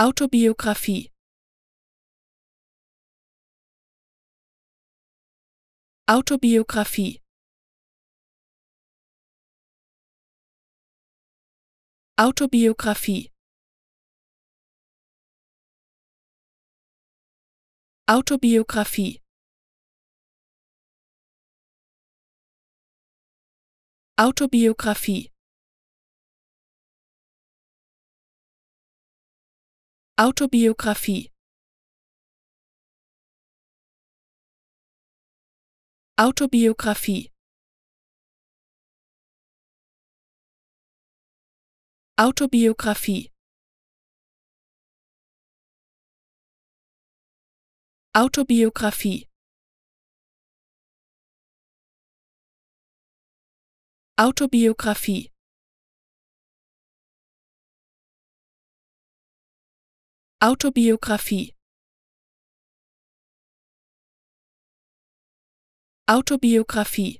Autobiografie Autobiografie Autobiografie Autobiografie Autobiografie Autobiografie Autobiografie Autobiografie Autobiografie Autobiografie Autobiografie Autobiografie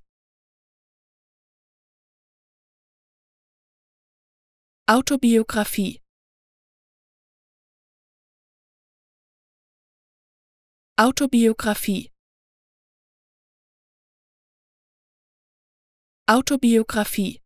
Autobiografie Autobiografie Autobiografie